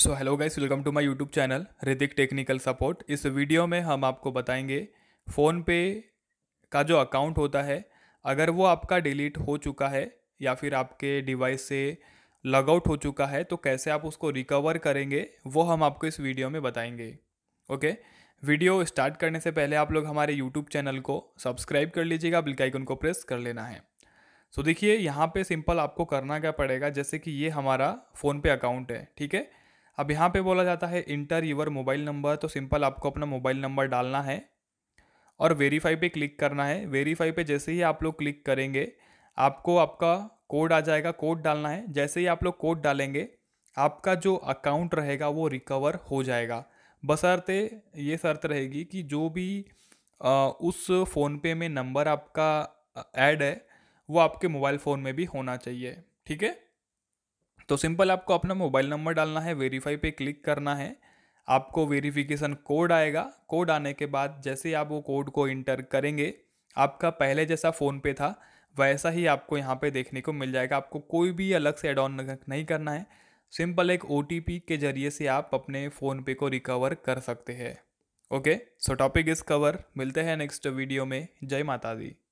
so hello guys welcome to my YouTube channel Hrithik technical support इस video में हम आपको बताएंगे फ़ोन पे का जो अकाउंट होता है अगर वो आपका डिलीट हो चुका है या फिर आपके डिवाइस से लॉग आउट हो चुका है तो कैसे आप उसको रिकवर करेंगे वो हम आपको इस वीडियो में बताएंगे ओके वीडियो स्टार्ट करने से पहले आप लोग हमारे यूट्यूब चैनल को सब्सक्राइब कर लीजिएगा बिल को प्रेस कर लेना है सो देखिए यहाँ पर सिंपल आपको करना क्या पड़ेगा जैसे कि ये हमारा फ़ोन पे अकाउंट है ठीक है अब यहाँ पे बोला जाता है इंटर यूवर मोबाइल नंबर तो सिंपल आपको अपना मोबाइल नंबर डालना है और वेरीफाई पे क्लिक करना है वेरीफाई पे जैसे ही आप लोग क्लिक करेंगे आपको आपका कोड आ जाएगा कोड डालना है जैसे ही आप लोग कोड डालेंगे आपका जो अकाउंट रहेगा वो रिकवर हो जाएगा बसरते ये शर्त रहेगी कि जो भी आ, उस फ़ोनपे में नंबर आपका ऐड है वो आपके मोबाइल फ़ोन में भी होना चाहिए ठीक है तो सिंपल आपको अपना मोबाइल नंबर डालना है वेरीफाई पे क्लिक करना है आपको वेरिफिकेशन कोड आएगा कोड आने के बाद जैसे आप वो कोड को इंटर करेंगे आपका पहले जैसा फ़ोन पे था वैसा ही आपको यहाँ पे देखने को मिल जाएगा आपको कोई भी अलग से एड ऑन नहीं करना है सिंपल एक ओ के ज़रिए से आप अपने फ़ोन पे को रिकवर कर सकते हैं okay so topic is cover मिलते हैं नेक्स्ट वीडियो में जय माता दी